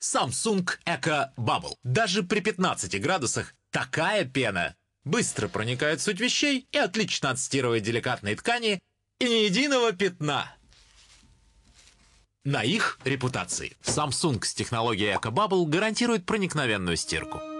Samsung Eco Bubble. Даже при 15 градусах такая пена быстро проникает в суть вещей и отлично отстирывает деликатные ткани и ни единого пятна на их репутации. Samsung с технологией Eco Bubble гарантирует проникновенную стирку.